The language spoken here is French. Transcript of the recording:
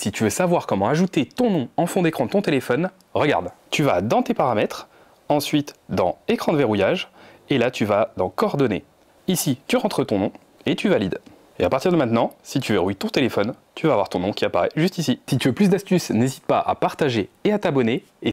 Si tu veux savoir comment ajouter ton nom en fond d'écran de ton téléphone, regarde, tu vas dans tes paramètres, ensuite dans écran de verrouillage, et là tu vas dans coordonnées. Ici, tu rentres ton nom et tu valides. Et à partir de maintenant, si tu verrouilles ton téléphone, tu vas avoir ton nom qui apparaît juste ici. Si tu veux plus d'astuces, n'hésite pas à partager et à t'abonner.